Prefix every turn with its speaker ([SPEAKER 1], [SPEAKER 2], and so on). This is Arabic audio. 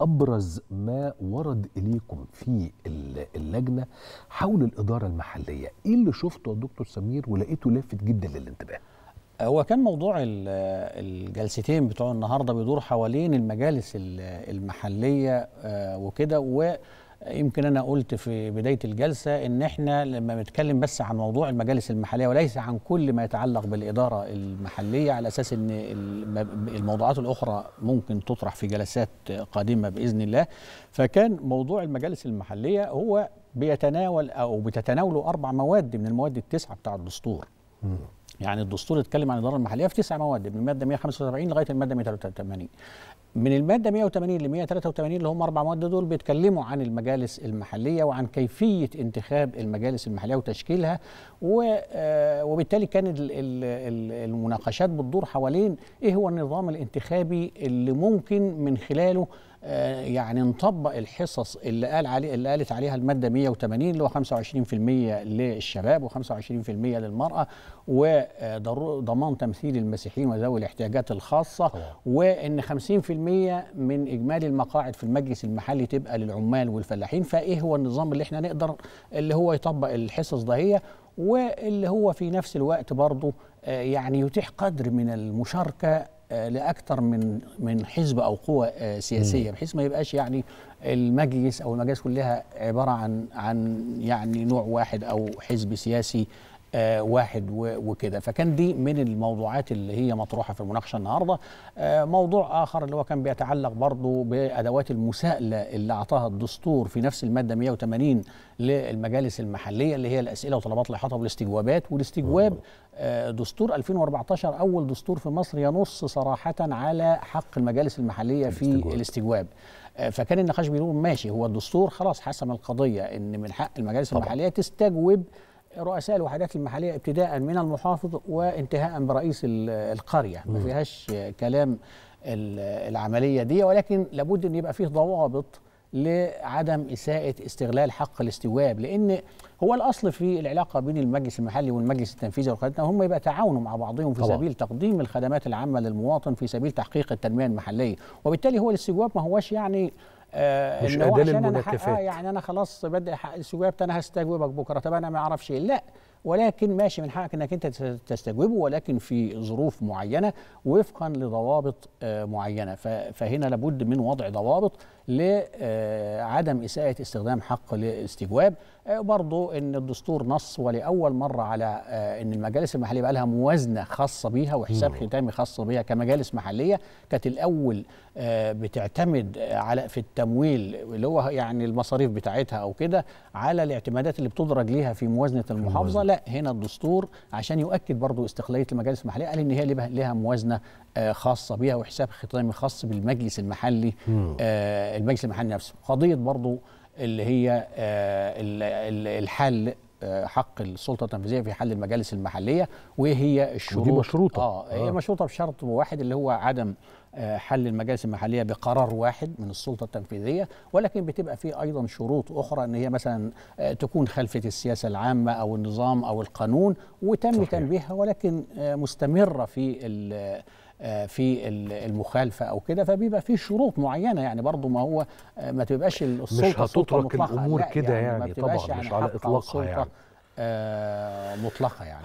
[SPEAKER 1] ابرز ما ورد اليكم في اللجنه حول الاداره المحليه ايه اللي شفته يا دكتور سمير ولقيته لافت جدا للانتباه هو كان موضوع الجلستين بتوع النهارده بيدور حوالين المجالس المحليه آه، وكده و يمكن انا قلت في بدايه الجلسه ان احنا لما بنتكلم بس عن موضوع المجالس المحليه وليس عن كل ما يتعلق بالاداره المحليه على اساس ان الموضوعات الاخرى ممكن تطرح في جلسات قادمه باذن الله فكان موضوع المجالس المحليه هو بيتناول او بتتناوله اربع مواد من المواد التسعه بتاع الدستور يعني الدستور اتكلم عن الاداره المحليه في تسع مواد من الماده 175 لغايه الماده 183 من الماده 180 ل 183 اللي هم اربع مواد دول بيتكلموا عن المجالس المحليه وعن كيفيه انتخاب المجالس المحليه وتشكيلها آه، وبالتالي كانت المناقشات بتدور حوالين ايه هو النظام الانتخابي اللي ممكن من خلاله آه، يعني نطبق الحصص اللي قال عليه اللي قالت عليها الماده 180 اللي هو 25% للشباب و25% للمراه وضمان تمثيل المسيحيين وذوي الاحتياجات الخاصه وان 50% من اجمالي المقاعد في المجلس المحلي تبقى للعمال والفلاحين فايه هو النظام اللي احنا نقدر اللي هو يطبق الحصص دهيه واللي هو في نفس الوقت برضه آه، يعني يتيح قدر من المشاركه لاكثر من من حزب او قوى آه، سياسيه بحيث ما يبقاش يعني المجلس او المجالس كلها عباره عن عن يعني نوع واحد او حزب سياسي آه، واحد وكده فكان دي من الموضوعات اللي هي مطروحه في المناقشه النهارده آه، موضوع اخر اللي هو كان بيتعلق برضو بادوات المساءله اللي اعطاها الدستور في نفس الماده 180 للمجالس المحليه اللي هي الاسئله وطلبات الاحاطه والاستجوابات والاستجواب آه، دستور 2014 اول دستور في مصر ينص صراحه على حق المجالس المحليه في الاستجواب, الاستجواب. فكان النقاش بيقول ماشي هو الدستور خلاص حسم القضيه ان من حق المجالس طبعا. المحليه تستجوب رؤساء الوحدات المحلية ابتداء من المحافظ وانتهاء برئيس القرية ما فيهاش كلام العملية دي ولكن لابد أن يبقى فيه ضوابط لعدم إساءة استغلال حق الاستجواب لأن هو الأصل في العلاقة بين المجلس المحلي والمجلس التنفيذي والقيادة هم يبقى تعاونوا مع بعضهم في طبعا. سبيل تقديم الخدمات العامة للمواطن في سبيل تحقيق التنمية المحلية وبالتالي هو الاستجواب ما هوش يعني آه مش قادر عشان انا آه، يعني انا خلاص بدي حق السجواب انا هستجوبك بكره طب انا ما اعرفش ايه لا ولكن ماشي من حقك انك انت تستجوبه ولكن في ظروف معينه وفقا لضوابط آه معينه فهنا لابد من وضع ضوابط لعدم آه، اساءه استخدام حق الاستجواب آه برضه ان الدستور نص ولاول مره على آه ان المجالس المحليه بقى لها موازنه خاصه بيها وحساب ختامي خاص بيها كمجالس محليه كانت الاول آه، بتعتمد على في التم التمويل اللي هو يعني المصاريف بتاعتها او كده على الاعتمادات اللي بتدرج ليها في موازنه المحافظه لا هنا الدستور عشان يؤكد برضو استقلاليه المجالس المحليه قال ان هي لها موازنه آه، خاصه بيها وحساب ختامي خاص بالمجلس المحلي آه، المجلس المحلي نفسه قضيه برضو اللي هي آه، الحل آه، حق السلطه التنفيذيه في حل المجالس المحليه وايه هي الشروط ودي مشروطه اه هي آه. مشروطه بشرط واحد اللي هو عدم آه، حل المجالس المحليه بقرار واحد من السلطه التنفيذيه ولكن بتبقى في ايضا شروط اخرى ان هي مثلا آه، تكون خلفه السياسه العامه او النظام او القانون وتم تنبيهها ولكن مستمره في آه، في المخالفه او كده فبيبقى في شروط معينه يعني برضو ما هو آه، ما تبقاش السلطه مش هتترك الامور كده يعني, يعني طبعا يعني مش على اطلاقها يعني آه، مطلقه يعني